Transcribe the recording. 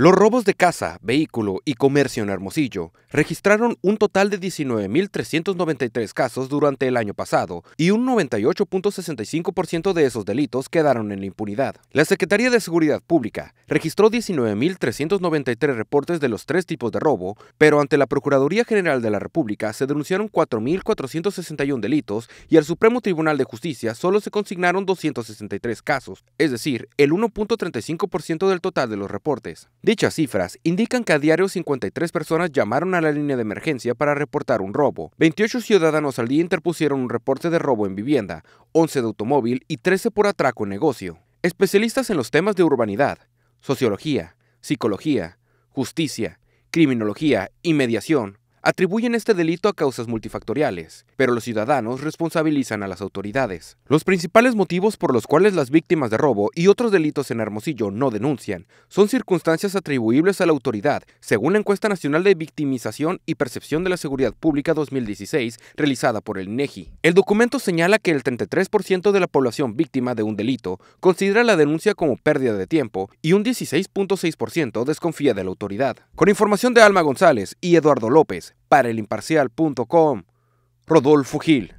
Los robos de casa, vehículo y comercio en Hermosillo registraron un total de 19.393 casos durante el año pasado y un 98.65% de esos delitos quedaron en la impunidad. La Secretaría de Seguridad Pública registró 19.393 reportes de los tres tipos de robo, pero ante la Procuraduría General de la República se denunciaron 4.461 delitos y al Supremo Tribunal de Justicia solo se consignaron 263 casos, es decir, el 1.35% del total de los reportes. Dichas cifras indican que a diario 53 personas llamaron a la línea de emergencia para reportar un robo. 28 ciudadanos al día interpusieron un reporte de robo en vivienda, 11 de automóvil y 13 por atraco en negocio. Especialistas en los temas de urbanidad, sociología, psicología, justicia, criminología y mediación atribuyen este delito a causas multifactoriales, pero los ciudadanos responsabilizan a las autoridades. Los principales motivos por los cuales las víctimas de robo y otros delitos en Hermosillo no denuncian son circunstancias atribuibles a la autoridad, según la encuesta nacional de victimización y percepción de la seguridad pública 2016 realizada por el INEGI. El documento señala que el 33% de la población víctima de un delito considera la denuncia como pérdida de tiempo y un 16.6% desconfía de la autoridad. Con información de Alma González y Eduardo López, para el imparcial.com, Rodolfo Gil.